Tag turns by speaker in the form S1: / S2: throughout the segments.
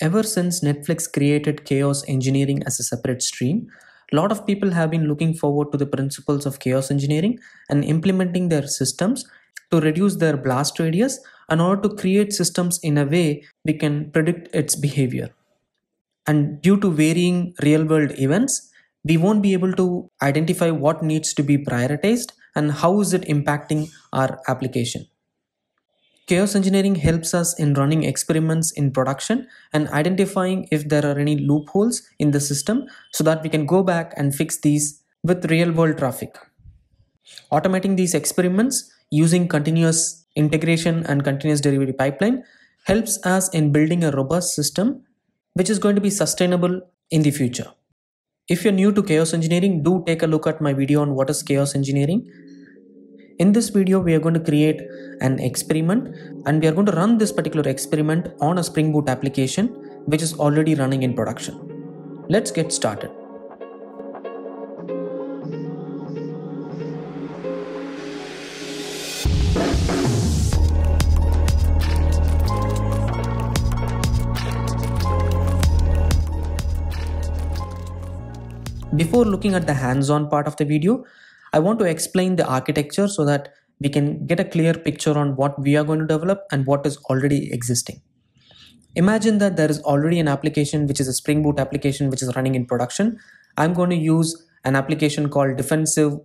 S1: Ever since Netflix created chaos engineering as a separate stream, a lot of people have been looking forward to the principles of chaos engineering and implementing their systems to reduce their blast radius in order to create systems in a way we can predict its behavior. And due to varying real world events, we won't be able to identify what needs to be prioritized and how is it impacting our application. Chaos engineering helps us in running experiments in production and identifying if there are any loopholes in the system so that we can go back and fix these with real world traffic. Automating these experiments using continuous integration and continuous derivative pipeline helps us in building a robust system which is going to be sustainable in the future. If you're new to chaos engineering, do take a look at my video on what is chaos engineering in this video, we are going to create an experiment and we are going to run this particular experiment on a Spring Boot application which is already running in production. Let's get started. Before looking at the hands-on part of the video, I want to explain the architecture so that we can get a clear picture on what we are going to develop and what is already existing. Imagine that there is already an application which is a Spring Boot application which is running in production. I'm going to use an application called defensive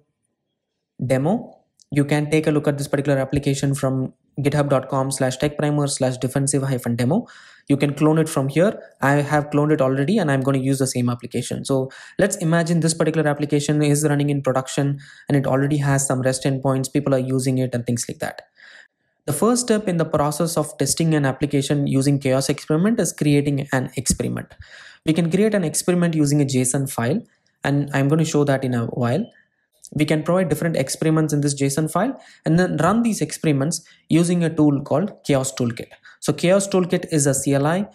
S1: demo. You can take a look at this particular application from github.com slash techprimer slash defensive hyphen demo. You can clone it from here. I have cloned it already and I'm going to use the same application. So let's imagine this particular application is running in production and it already has some REST endpoints. People are using it and things like that. The first step in the process of testing an application using chaos experiment is creating an experiment. We can create an experiment using a JSON file and I'm going to show that in a while we can provide different experiments in this JSON file and then run these experiments using a tool called Chaos Toolkit. So Chaos Toolkit is a CLI.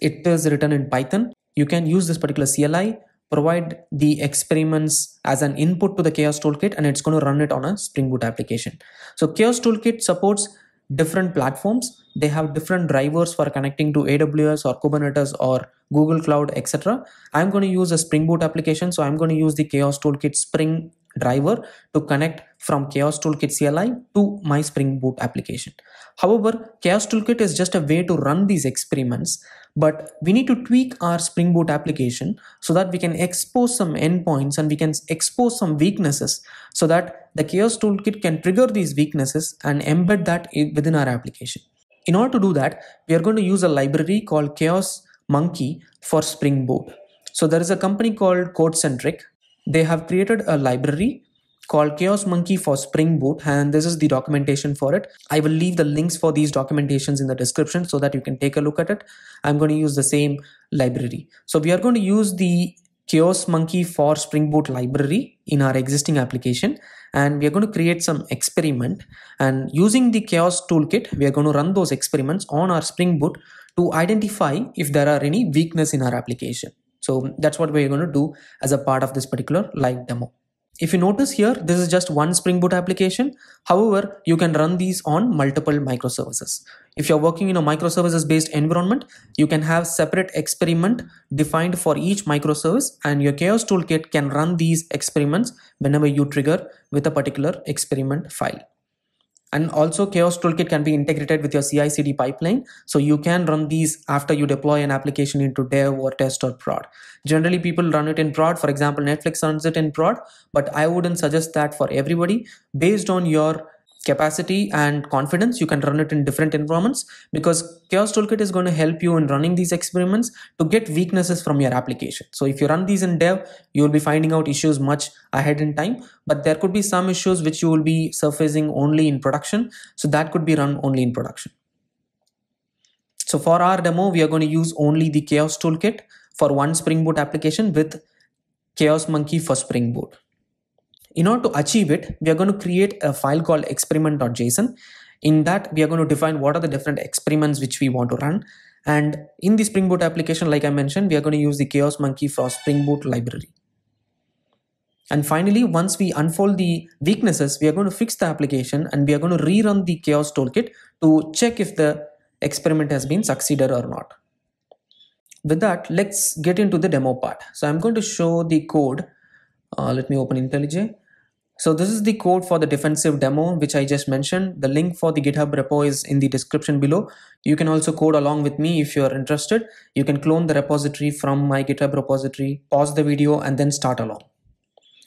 S1: It is written in Python. You can use this particular CLI, provide the experiments as an input to the Chaos Toolkit and it's going to run it on a Spring Boot application. So Chaos Toolkit supports different platforms. They have different drivers for connecting to AWS or Kubernetes or Google Cloud, etc. I'm going to use a Spring Boot application. So I'm going to use the Chaos Toolkit Spring driver to connect from Chaos Toolkit CLI to my Spring Boot application. However, Chaos Toolkit is just a way to run these experiments, but we need to tweak our Spring Boot application so that we can expose some endpoints and we can expose some weaknesses so that the Chaos Toolkit can trigger these weaknesses and embed that within our application. In order to do that, we are going to use a library called Chaos Monkey for Spring Boot. So there is a company called CodeCentric they have created a library called chaos monkey for spring boot and this is the documentation for it i will leave the links for these documentations in the description so that you can take a look at it i'm going to use the same library so we are going to use the chaos monkey for spring boot library in our existing application and we are going to create some experiment and using the chaos toolkit we are going to run those experiments on our spring boot to identify if there are any weakness in our application so that's what we're going to do as a part of this particular live demo. If you notice here, this is just one Spring Boot application. However, you can run these on multiple microservices. If you're working in a microservices based environment, you can have separate experiment defined for each microservice and your chaos toolkit can run these experiments whenever you trigger with a particular experiment file and also chaos toolkit can be integrated with your ci cd pipeline so you can run these after you deploy an application into dev or test or prod generally people run it in prod for example netflix runs it in prod but i wouldn't suggest that for everybody based on your capacity and confidence you can run it in different environments because chaos toolkit is going to help you in running these experiments to get weaknesses from your application so if you run these in dev you will be finding out issues much ahead in time but there could be some issues which you will be surfacing only in production so that could be run only in production so for our demo we are going to use only the chaos toolkit for one spring boot application with chaos monkey for spring boot in order to achieve it, we are going to create a file called experiment.json. In that, we are going to define what are the different experiments which we want to run. And in the Spring Boot application, like I mentioned, we are going to use the Chaos Monkey for Spring Boot library. And finally, once we unfold the weaknesses, we are going to fix the application and we are going to rerun the chaos toolkit to check if the experiment has been succeeded or not. With that, let's get into the demo part. So I'm going to show the code. Uh, let me open IntelliJ so this is the code for the defensive demo which I just mentioned. The link for the GitHub repo is in the description below. You can also code along with me if you're interested. You can clone the repository from my GitHub repository, pause the video and then start along.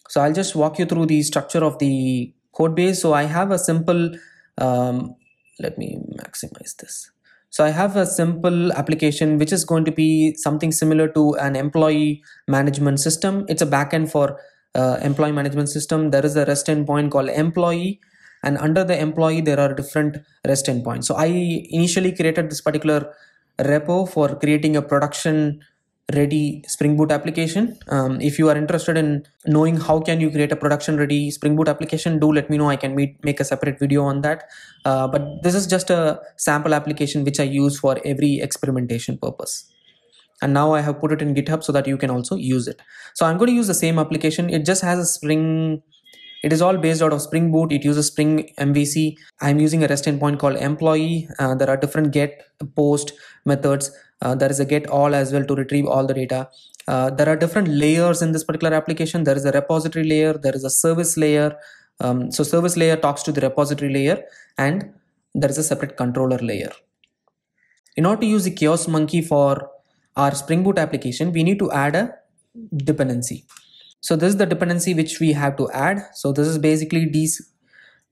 S1: So I'll just walk you through the structure of the code base. So I have a simple, um, let me maximize this. So I have a simple application which is going to be something similar to an employee management system. It's a backend for uh, employee management system there is a rest endpoint called employee and under the employee there are different rest endpoints so i initially created this particular repo for creating a production ready spring boot application um, if you are interested in knowing how can you create a production ready spring boot application do let me know i can meet, make a separate video on that uh, but this is just a sample application which i use for every experimentation purpose and now I have put it in GitHub so that you can also use it. So I'm going to use the same application. It just has a Spring. It is all based out of Spring Boot. It uses Spring MVC. I'm using a REST endpoint called employee. Uh, there are different get, post methods. Uh, there is a get all as well to retrieve all the data. Uh, there are different layers in this particular application. There is a repository layer. There is a service layer. Um, so service layer talks to the repository layer and there is a separate controller layer. In order to use the chaos monkey for our Spring Boot application, we need to add a dependency. So this is the dependency which we have to add. So this is basically these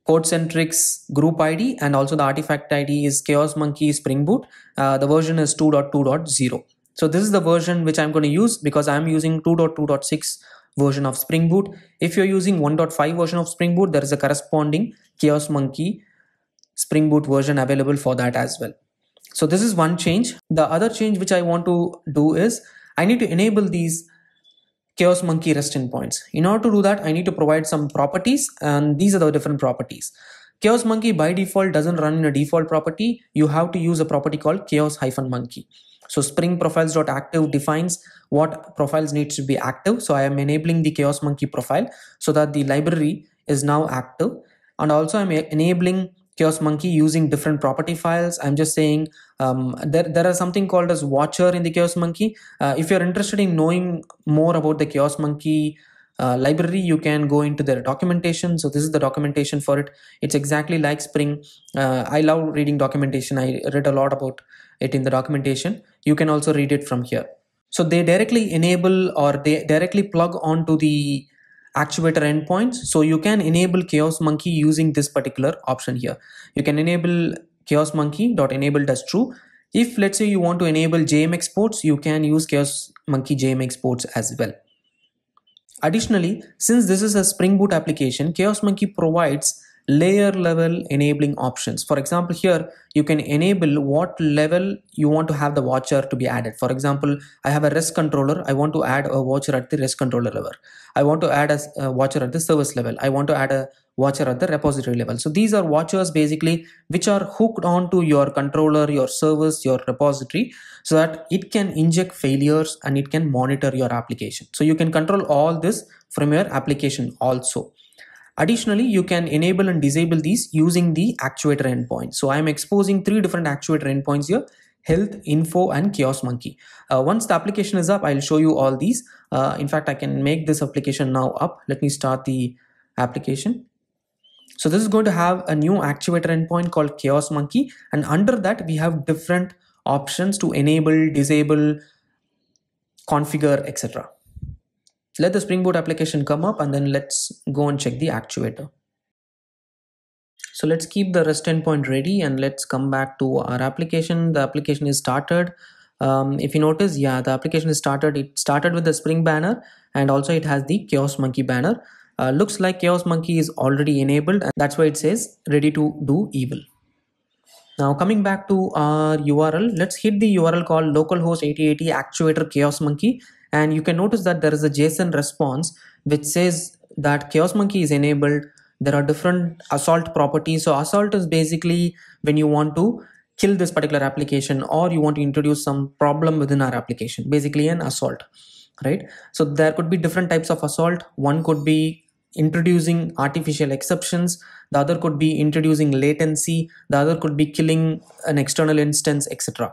S1: code centrics group ID and also the artifact ID is chaos monkey spring boot. Uh, the version is 2.2.0. So this is the version which I'm going to use because I'm using 2.2.6 version of spring boot. If you're using 1.5 version of spring boot, there is a corresponding chaos monkey spring boot version available for that as well. So this is one change. The other change which I want to do is I need to enable these chaos monkey rest endpoints. In order to do that, I need to provide some properties and these are the different properties. Chaos monkey by default doesn't run in a default property. You have to use a property called chaos hyphen monkey. So spring profiles.active defines what profiles needs to be active. So I am enabling the chaos monkey profile so that the library is now active. And also I'm enabling Chaos Monkey using different property files. I'm just saying um, there, there are something called as watcher in the Chaos Monkey. Uh, if you're interested in knowing more about the Chaos Monkey uh, library, you can go into their documentation. So this is the documentation for it. It's exactly like Spring. Uh, I love reading documentation. I read a lot about it in the documentation. You can also read it from here. So they directly enable or they directly plug onto the actuator endpoints. So you can enable Chaos Monkey using this particular option here. You can enable Chaos Monkey dot enabled as true. If let's say you want to enable JMX ports, you can use Chaos Monkey JMX ports as well. Additionally, since this is a Spring Boot application, Chaos Monkey provides layer level enabling options. For example, here you can enable what level you want to have the watcher to be added. For example, I have a REST controller. I want to add a watcher at the REST controller level. I want to add a, watcher at the service level. I want to add a watcher at the repository level. So these are watchers basically which are hooked onto your controller, your service, your repository so that it can inject failures and it can monitor your application. So you can control all this from your application also. Additionally, you can enable and disable these using the actuator endpoint. So I'm exposing three different actuator endpoints here, health, info, and chaos monkey. Uh, once the application is up, I'll show you all these. Uh, in fact, I can make this application now up. Let me start the application. So this is going to have a new actuator endpoint called chaos monkey. And under that, we have different options to enable, disable, configure, etc let the Spring Boot application come up and then let's go and check the actuator. So let's keep the REST endpoint ready and let's come back to our application. The application is started. Um, if you notice, yeah, the application is started. It started with the Spring banner and also it has the Chaos Monkey banner. Uh, looks like Chaos Monkey is already enabled and that's why it says ready to do evil. Now coming back to our URL, let's hit the URL called localhost 8080 actuator chaos monkey and you can notice that there is a JSON response which says that Chaos Monkey is enabled. There are different assault properties. So assault is basically when you want to kill this particular application or you want to introduce some problem within our application, basically an assault, right? So there could be different types of assault. One could be introducing artificial exceptions the other could be introducing latency the other could be killing an external instance etc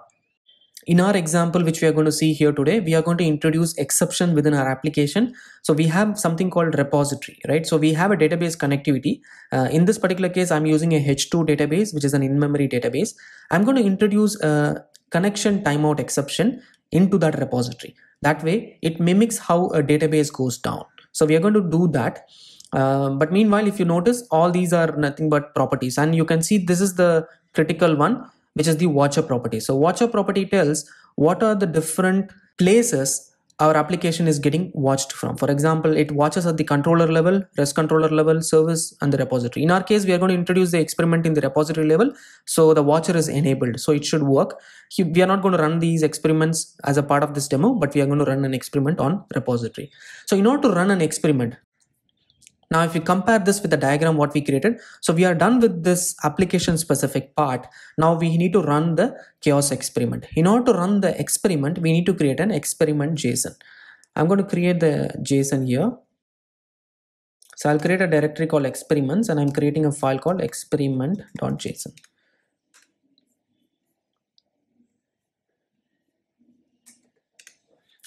S1: in our example, which we are going to see here today, we are going to introduce exception within our application. So we have something called repository, right? So we have a database connectivity. Uh, in this particular case, I'm using a H2 database, which is an in-memory database. I'm going to introduce a connection timeout exception into that repository. That way, it mimics how a database goes down. So we are going to do that. Uh, but meanwhile, if you notice, all these are nothing but properties. And you can see this is the critical one which is the watcher property. So watcher property tells what are the different places our application is getting watched from. For example, it watches at the controller level, REST controller level, service, and the repository. In our case, we are going to introduce the experiment in the repository level. So the watcher is enabled. So it should work. We are not going to run these experiments as a part of this demo, but we are going to run an experiment on repository. So in order to run an experiment, now, if we compare this with the diagram what we created, so we are done with this application specific part. Now we need to run the chaos experiment. In order to run the experiment, we need to create an experiment JSON. I'm going to create the JSON here. So I'll create a directory called experiments and I'm creating a file called experiment.json.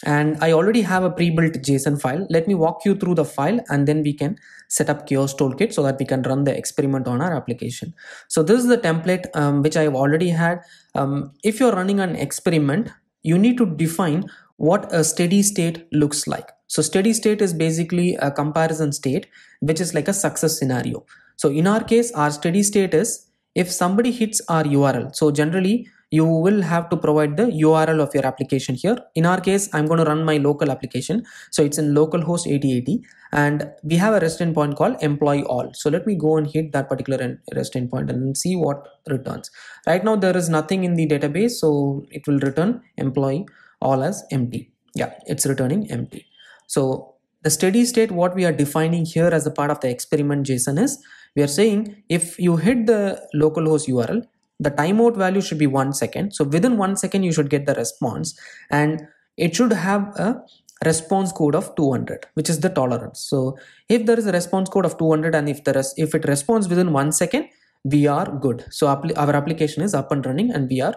S1: and I already have a pre-built JSON file. Let me walk you through the file and then we can set up Chaos Toolkit so that we can run the experiment on our application. So this is the template um, which I've already had. Um, if you're running an experiment, you need to define what a steady state looks like. So steady state is basically a comparison state, which is like a success scenario. So in our case, our steady state is if somebody hits our URL. So generally you will have to provide the URL of your application here. In our case, I'm going to run my local application. So it's in localhost 8080 and we have a REST endpoint called employee all. So let me go and hit that particular REST endpoint and see what returns. Right now, there is nothing in the database. So it will return employee all as empty. Yeah, it's returning empty. So the steady state what we are defining here as a part of the experiment JSON is we are saying if you hit the localhost URL the timeout value should be one second so within one second you should get the response and it should have a response code of 200 which is the tolerance so if there is a response code of 200 and if there is if it responds within one second we are good so our application is up and running and we are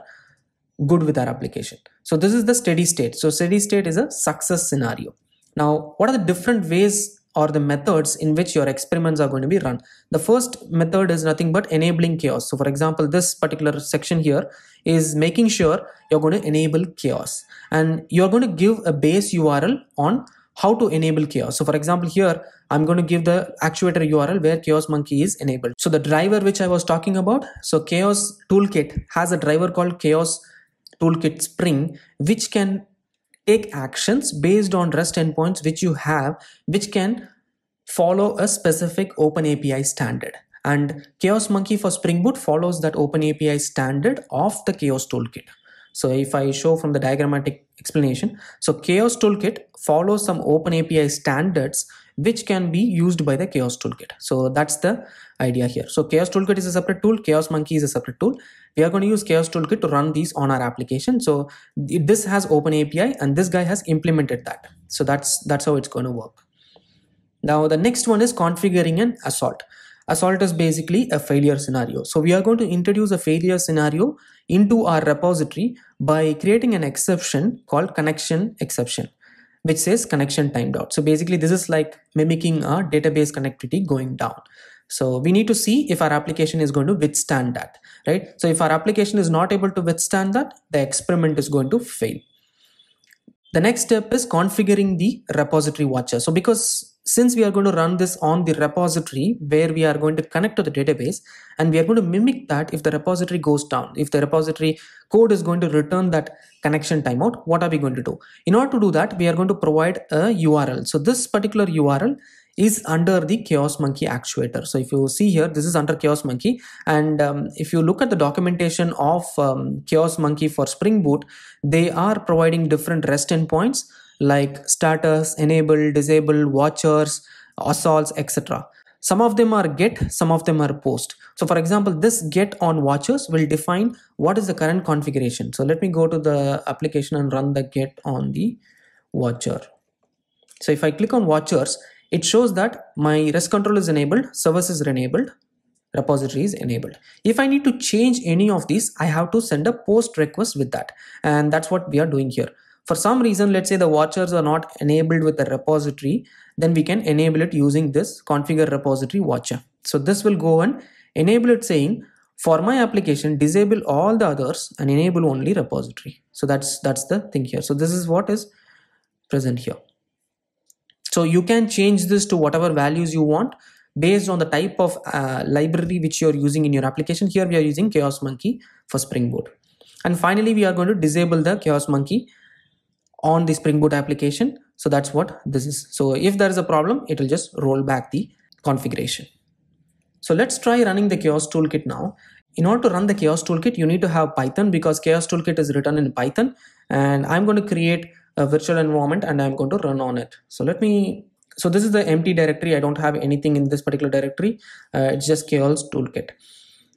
S1: good with our application so this is the steady state so steady state is a success scenario now what are the different ways or the methods in which your experiments are going to be run. The first method is nothing but enabling chaos. So, for example, this particular section here is making sure you're going to enable chaos and you're going to give a base URL on how to enable chaos. So, for example, here I'm going to give the actuator URL where chaos monkey is enabled. So, the driver which I was talking about, so chaos toolkit has a driver called chaos toolkit spring, which can take actions based on REST endpoints which you have, which can follow a specific Open API standard. And Chaos Monkey for Spring Boot follows that Open API standard of the Chaos Toolkit. So if I show from the diagrammatic explanation, so Chaos Toolkit follows some open API standards which can be used by the Chaos Toolkit. So that's the idea here. So Chaos Toolkit is a separate tool, Chaos Monkey is a separate tool. We are going to use Chaos Toolkit to run these on our application. So this has open API and this guy has implemented that. So that's that's how it's going to work. Now the next one is configuring an assault assault is basically a failure scenario. So we are going to introduce a failure scenario into our repository by creating an exception called connection exception, which says connection timed out. So basically this is like mimicking a database connectivity going down. So we need to see if our application is going to withstand that, right? So if our application is not able to withstand that, the experiment is going to fail. The next step is configuring the repository watcher. So because since we are going to run this on the repository where we are going to connect to the database and we are going to mimic that if the repository goes down if the repository code is going to return that connection timeout what are we going to do in order to do that we are going to provide a url so this particular url is under the chaos monkey actuator so if you see here this is under chaos monkey and um, if you look at the documentation of um, chaos monkey for spring boot they are providing different rest endpoints like status, enable, disable, watchers, assaults, etc. Some of them are get, some of them are post. So for example, this get on watchers will define what is the current configuration. So let me go to the application and run the get on the watcher. So if I click on watchers, it shows that my rest control is enabled, service is enabled, repository is enabled. If I need to change any of these, I have to send a post request with that. And that's what we are doing here for some reason let's say the watchers are not enabled with a repository then we can enable it using this configure repository watcher so this will go and enable it saying for my application disable all the others and enable only repository so that's that's the thing here so this is what is present here so you can change this to whatever values you want based on the type of uh, library which you're using in your application. Here we are using Chaos Monkey for Springboard. And finally, we are going to disable the Chaos Monkey on the Spring Boot application. So that's what this is. So if there is a problem, it will just roll back the configuration. So let's try running the chaos toolkit now. In order to run the chaos toolkit, you need to have Python because chaos toolkit is written in Python and I'm going to create a virtual environment and I'm going to run on it. So let me, so this is the empty directory. I don't have anything in this particular directory. Uh, it's just chaos toolkit.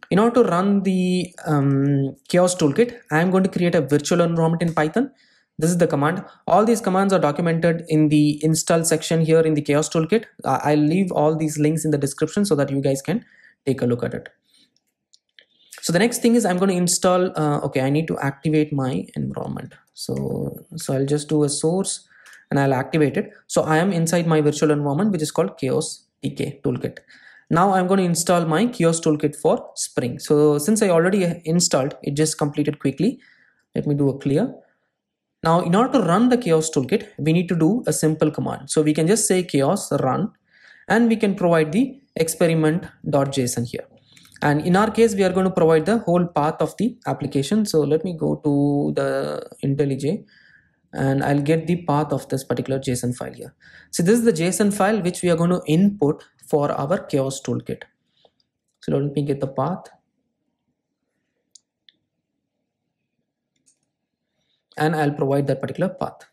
S1: In order to run the um, chaos toolkit, I'm going to create a virtual environment in Python this is the command all these commands are documented in the install section here in the chaos toolkit i'll leave all these links in the description so that you guys can take a look at it so the next thing is i'm going to install uh, okay i need to activate my environment so so i'll just do a source and i'll activate it so i am inside my virtual environment which is called chaos tk toolkit now i'm going to install my chaos toolkit for spring so since i already installed it just completed quickly let me do a clear now, in order to run the chaos toolkit, we need to do a simple command. So we can just say chaos run and we can provide the experiment.json here. And in our case, we are going to provide the whole path of the application. So let me go to the IntelliJ and I'll get the path of this particular JSON file here. So this is the JSON file which we are going to input for our chaos toolkit. So let me get the path. and I'll provide that particular path.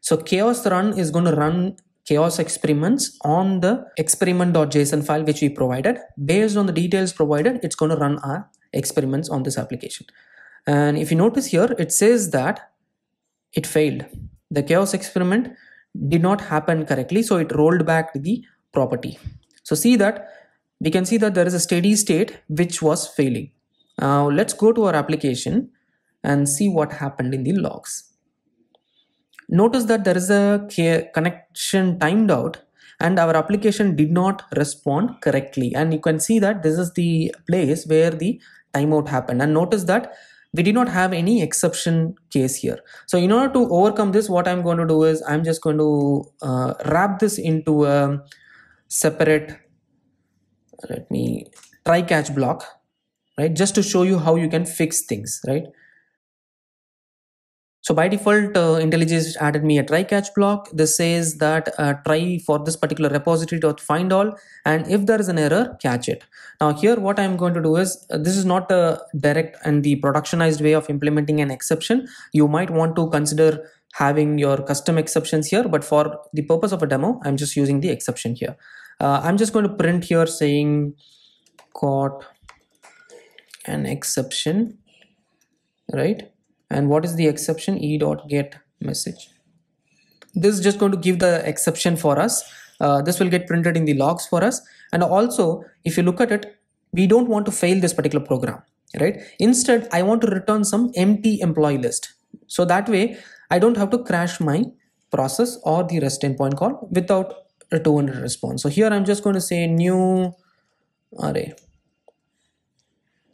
S1: So chaos run is going to run chaos experiments on the experiment.json file which we provided. Based on the details provided, it's going to run our experiments on this application. And if you notice here, it says that it failed. The chaos experiment did not happen correctly, so it rolled back the property. So see that we can see that there is a steady state which was failing. Now let's go to our application and see what happened in the logs. Notice that there is a connection timed out and our application did not respond correctly and you can see that this is the place where the timeout happened and notice that we did not have any exception case here so in order to overcome this what i'm going to do is i'm just going to uh, wrap this into a separate let me try catch block right just to show you how you can fix things right so by default, uh, IntelliJ added me a try catch block. This says that uh, try for this particular repository dot find all, and if there is an error, catch it. Now here, what I'm going to do is uh, this is not a direct and the productionized way of implementing an exception. You might want to consider having your custom exceptions here, but for the purpose of a demo, I'm just using the exception here. Uh, I'm just going to print here saying caught an exception, right? and what is the exception e dot get message this is just going to give the exception for us uh, this will get printed in the logs for us and also if you look at it we don't want to fail this particular program right instead i want to return some empty employee list so that way i don't have to crash my process or the rest endpoint call without a 200 response so here i'm just going to say new array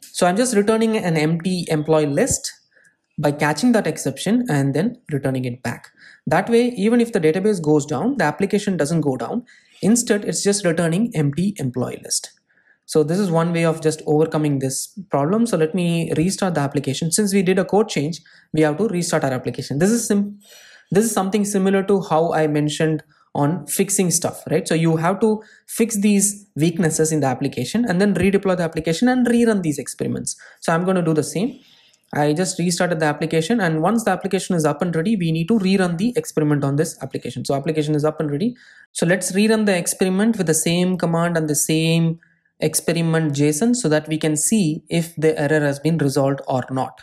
S1: so i'm just returning an empty employee list by catching that exception and then returning it back. That way, even if the database goes down, the application doesn't go down. Instead, it's just returning empty employee list. So this is one way of just overcoming this problem. So let me restart the application. Since we did a code change, we have to restart our application. This is sim this is something similar to how I mentioned on fixing stuff, right? So you have to fix these weaknesses in the application and then redeploy the application and rerun these experiments. So I'm going to do the same. I just restarted the application and once the application is up and ready, we need to rerun the experiment on this application. So application is up and ready. So let's rerun the experiment with the same command and the same experiment JSON so that we can see if the error has been resolved or not.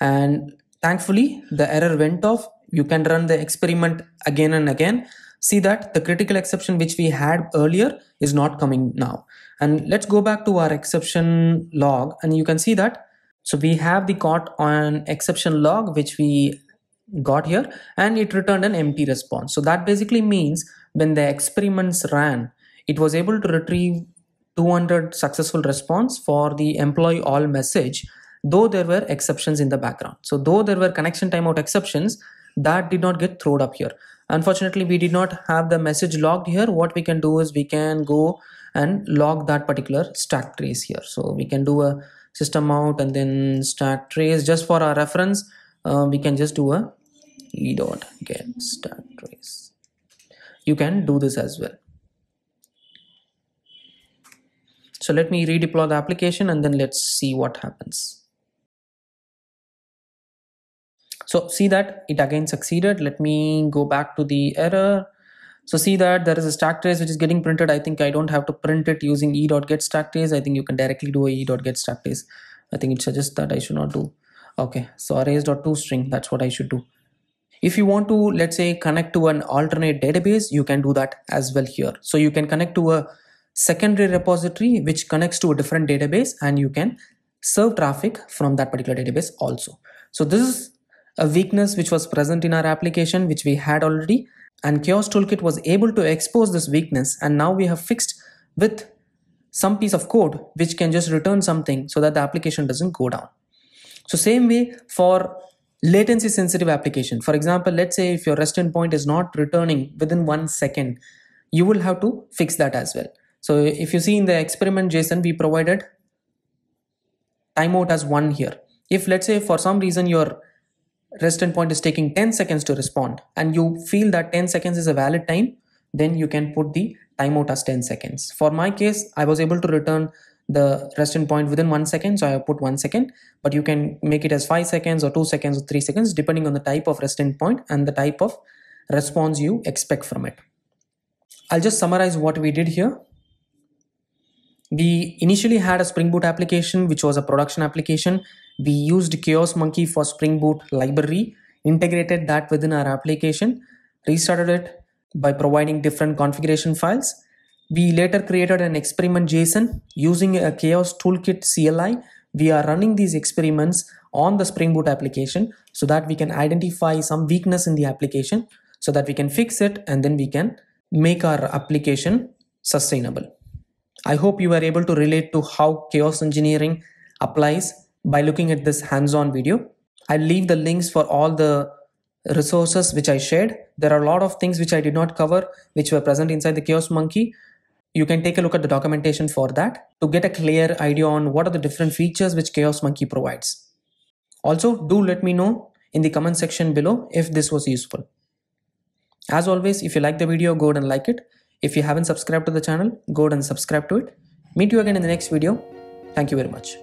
S1: And thankfully the error went off. You can run the experiment again and again. See that the critical exception which we had earlier is not coming now. And let's go back to our exception log and you can see that so we have the caught on exception log, which we got here, and it returned an empty response. So that basically means when the experiments ran, it was able to retrieve 200 successful response for the employee all message, though there were exceptions in the background. So though there were connection timeout exceptions, that did not get thrown up here. Unfortunately, we did not have the message logged here. What we can do is we can go and log that particular stack trace here. So we can do a system out and then stack trace just for our reference uh, we can just do a e dot get stack trace you can do this as well so let me redeploy the application and then let's see what happens so see that it again succeeded let me go back to the error so see that there is a stack trace which is getting printed. I think I don't have to print it using e.get stack trace. I think you can directly do a e.get stack trace. I think it suggests that I should not do. Okay, so arrays.toString, that's what I should do. If you want to, let's say, connect to an alternate database, you can do that as well here. So you can connect to a secondary repository which connects to a different database and you can serve traffic from that particular database also. So this is a weakness which was present in our application which we had already and chaos toolkit was able to expose this weakness and now we have fixed with some piece of code which can just return something so that the application doesn't go down so same way for latency sensitive application for example let's say if your rest endpoint is not returning within one second you will have to fix that as well so if you see in the experiment json we provided timeout as one here if let's say for some reason your rest endpoint is taking 10 seconds to respond and you feel that 10 seconds is a valid time, then you can put the timeout as 10 seconds. For my case, I was able to return the rest endpoint within one second, so I put one second, but you can make it as five seconds or two seconds or three seconds, depending on the type of rest endpoint and the type of response you expect from it. I'll just summarize what we did here. We initially had a Spring Boot application, which was a production application, we used chaos monkey for spring boot library integrated that within our application restarted it by providing different configuration files we later created an experiment json using a chaos toolkit cli we are running these experiments on the spring boot application so that we can identify some weakness in the application so that we can fix it and then we can make our application sustainable i hope you were able to relate to how chaos engineering applies by looking at this hands-on video. I'll leave the links for all the resources which I shared. There are a lot of things which I did not cover, which were present inside the Chaos Monkey. You can take a look at the documentation for that to get a clear idea on what are the different features which Chaos Monkey provides. Also, do let me know in the comment section below if this was useful. As always, if you like the video, go ahead and like it. If you haven't subscribed to the channel, go ahead and subscribe to it. Meet you again in the next video. Thank you very much.